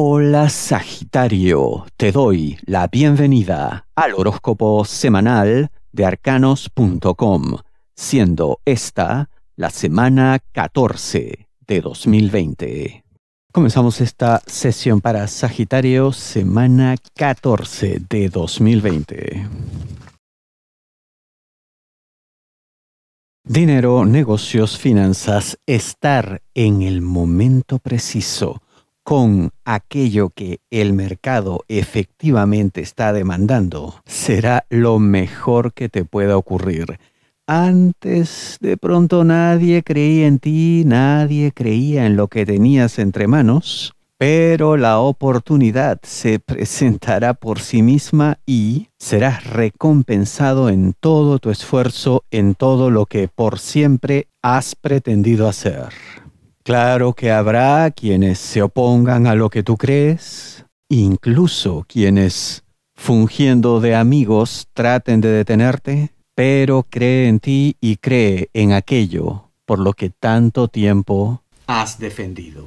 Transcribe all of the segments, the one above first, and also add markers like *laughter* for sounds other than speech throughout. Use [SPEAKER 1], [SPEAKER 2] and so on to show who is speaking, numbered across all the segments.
[SPEAKER 1] Hola Sagitario, te doy la bienvenida al horóscopo semanal de arcanos.com, siendo esta la semana 14 de 2020. Comenzamos esta sesión para Sagitario, semana 14 de 2020. Dinero, negocios, finanzas, estar en el momento preciso con aquello que el mercado efectivamente está demandando, será lo mejor que te pueda ocurrir. Antes de pronto nadie creía en ti, nadie creía en lo que tenías entre manos, pero la oportunidad se *laughs* presentará por sí misma y serás recompensado en todo tu esfuerzo, en todo lo que por siempre has pretendido hacer. Claro que habrá quienes se opongan a lo que tú crees, incluso quienes, fungiendo de amigos, traten de detenerte, pero cree en ti y cree en aquello por lo que tanto tiempo has defendido.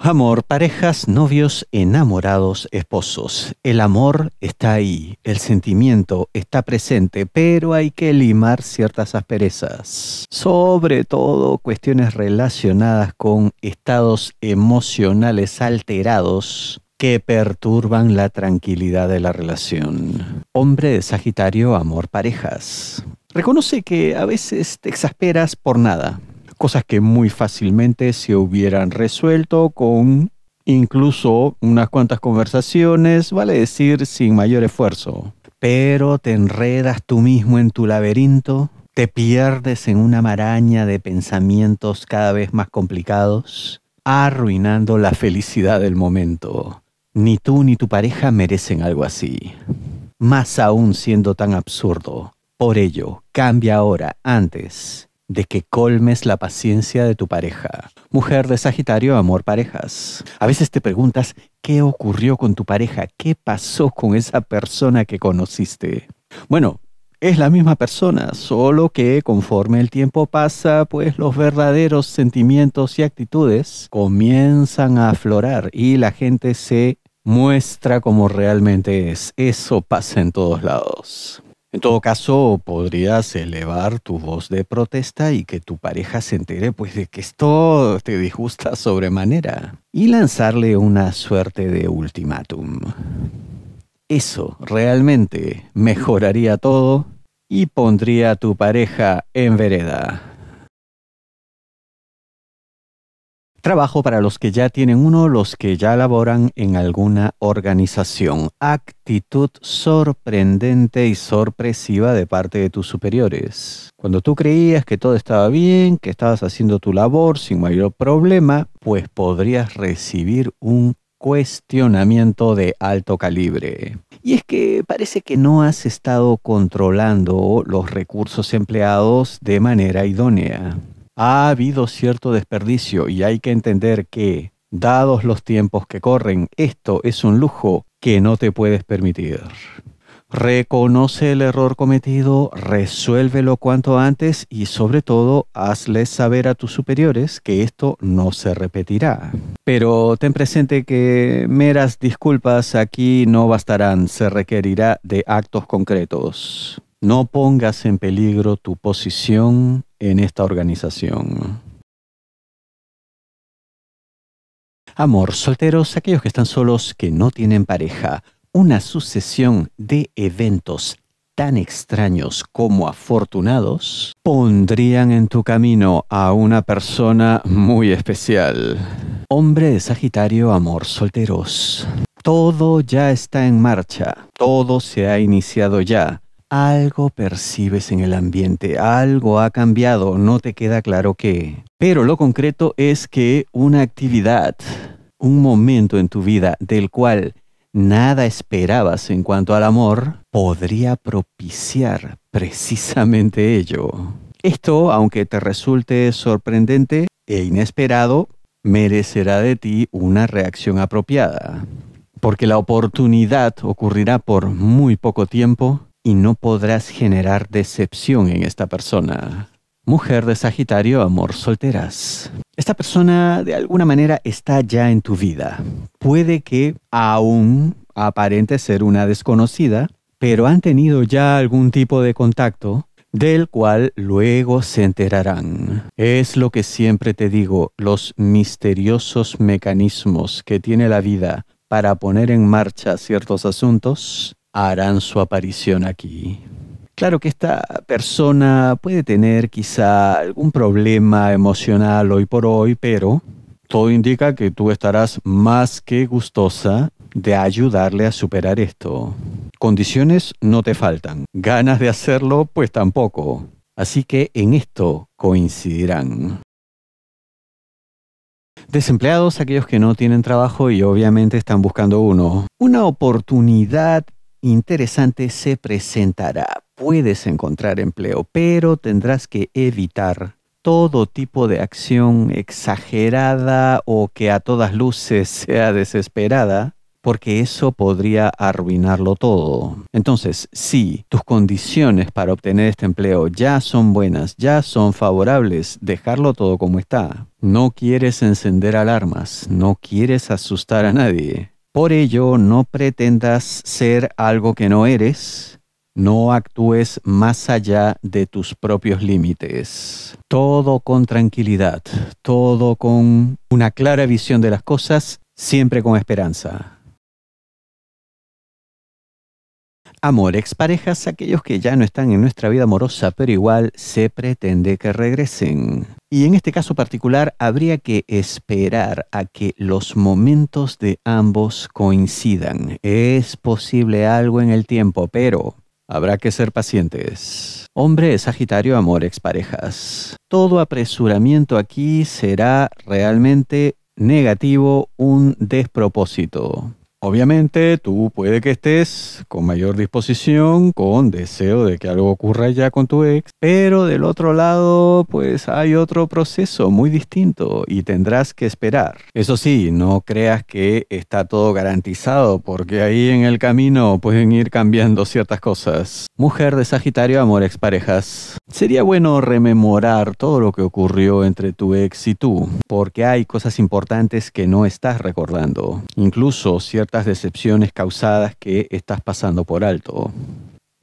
[SPEAKER 1] Amor, parejas, novios, enamorados, esposos. El amor está ahí, el sentimiento está presente, pero hay que limar ciertas asperezas, sobre todo cuestiones relacionadas con estados emocionales alterados que perturban la tranquilidad de la relación. Hombre de Sagitario, amor, parejas. Reconoce que a veces te exasperas por nada, cosas que muy fácilmente se hubieran resuelto con incluso unas cuantas conversaciones, vale decir, sin mayor esfuerzo. Pero te enredas tú mismo en tu laberinto, te pierdes en una maraña de pensamientos cada vez más complicados, arruinando la felicidad del momento. Ni tú ni tu pareja merecen algo así. Más aún siendo tan absurdo. Por ello, cambia ahora, antes de que colmes la paciencia de tu pareja. Mujer de Sagitario, amor parejas. A veces te preguntas, ¿qué ocurrió con tu pareja? ¿Qué pasó con esa persona que conociste? Bueno, es la misma persona, solo que conforme el tiempo pasa, pues los verdaderos sentimientos y actitudes comienzan a aflorar y la gente se muestra como realmente es. Eso pasa en todos lados. En todo caso, podrías elevar tu voz de protesta y que tu pareja se entere pues de que esto te disgusta sobremanera y lanzarle una suerte de ultimátum. Eso realmente mejoraría todo y pondría a tu pareja en vereda. trabajo para los que ya tienen uno, los que ya laboran en alguna organización. Actitud sorprendente y sorpresiva de parte de tus superiores. Cuando tú creías que todo estaba bien, que estabas haciendo tu labor sin mayor problema, pues podrías recibir un cuestionamiento de alto calibre. Y es que parece que no has estado controlando los recursos empleados de manera idónea ha habido cierto desperdicio y hay que entender que, dados los tiempos que corren, esto es un lujo que no te puedes permitir. Reconoce el error cometido, resuélvelo cuanto antes y sobre todo hazles saber a tus superiores que esto no se repetirá. Pero ten presente que meras disculpas aquí no bastarán, se requerirá de actos concretos no pongas en peligro tu posición en esta organización. Amor, solteros, aquellos que están solos, que no tienen pareja, una sucesión de eventos tan extraños como afortunados pondrían en tu camino a una persona muy especial. Hombre de Sagitario, amor, solteros. Todo ya está en marcha, todo se ha iniciado ya algo percibes en el ambiente, algo ha cambiado, no te queda claro qué. Pero lo concreto es que una actividad, un momento en tu vida del cual nada esperabas en cuanto al amor, podría propiciar precisamente ello. Esto, aunque te resulte sorprendente e inesperado, merecerá de ti una reacción apropiada, porque la oportunidad ocurrirá por muy poco tiempo y no podrás generar decepción en esta persona. Mujer de Sagitario, amor solteras. Esta persona de alguna manera está ya en tu vida. Puede que aún aparente ser una desconocida, pero han tenido ya algún tipo de contacto del cual luego se enterarán. Es lo que siempre te digo, los misteriosos mecanismos que tiene la vida para poner en marcha ciertos asuntos harán su aparición aquí. Claro que esta persona puede tener quizá algún problema emocional hoy por hoy, pero todo indica que tú estarás más que gustosa de ayudarle a superar esto. Condiciones no te faltan, ganas de hacerlo pues tampoco. Así que en esto coincidirán. Desempleados, aquellos que no tienen trabajo y obviamente están buscando uno. Una oportunidad interesante se presentará. Puedes encontrar empleo, pero tendrás que evitar todo tipo de acción exagerada o que a todas luces *laughs* sea desesperada, porque eso podría arruinarlo todo. Entonces, si tus condiciones para obtener este empleo ya son buenas, ya son favorables, dejarlo todo como está. No quieres encender alarmas, no quieres asustar a nadie. Por ello, no pretendas ser algo que no eres, no actúes más allá de tus propios límites. Todo con tranquilidad, todo con una clara visión de las cosas, siempre con esperanza. Amor, parejas, aquellos que ya no están en nuestra vida amorosa, pero igual se pretende que regresen. Y en este caso particular habría que esperar a que los momentos de ambos coincidan. Es posible algo en el tiempo, pero Habrá que ser pacientes. Hombre, Sagitario, amor, parejas. Todo apresuramiento aquí será realmente negativo, un despropósito. Obviamente tú puede que estés con mayor disposición, con deseo de que algo ocurra ya con tu ex, pero del otro lado pues hay otro proceso muy distinto y tendrás que esperar. Eso sí, no creas que está todo garantizado porque ahí en el camino pueden ir cambiando ciertas cosas. Mujer de Sagitario, amor parejas, Sería bueno rememorar todo lo que ocurrió entre tu ex y tú, porque hay cosas importantes que no estás recordando. Incluso ciertas decepciones causadas que estás pasando por alto.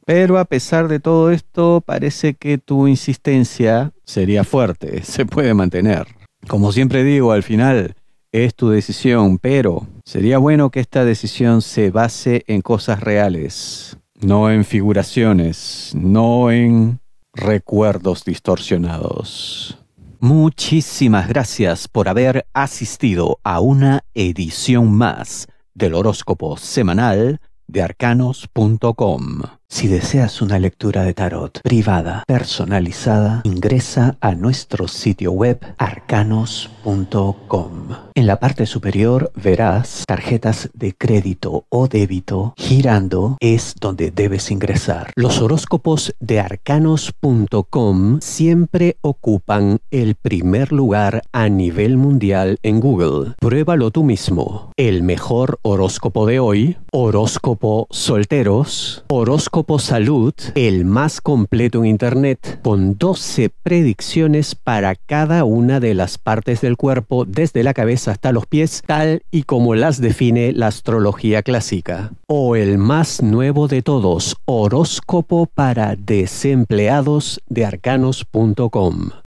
[SPEAKER 1] Pero a pesar de todo esto, parece que tu insistencia sería fuerte, *laughs* se puede mantener. Como siempre digo, al final es tu decisión, pero sería bueno que esta decisión se base en cosas reales, no en figuraciones, no en recuerdos distorsionados. Muchísimas gracias por haber asistido a una edición más del horóscopo semanal de arcanos.com. Si deseas una lectura de tarot privada, personalizada, ingresa a nuestro sitio web arcanos.com. En la parte superior verás tarjetas de crédito o débito girando es donde debes ingresar. Los horóscopos de arcanos.com siempre ocupan el primer lugar a nivel mundial en Google. Pruébalo tú mismo. El mejor horóscopo de hoy, horóscopo solteros, horóscopo horóscopo salud, el más completo en Internet, con 12 predicciones para cada una de las partes del cuerpo, desde la cabeza hasta los pies, tal y como las define la astrología clásica. O el más nuevo de todos, horóscopo para desempleados de arcanos.com.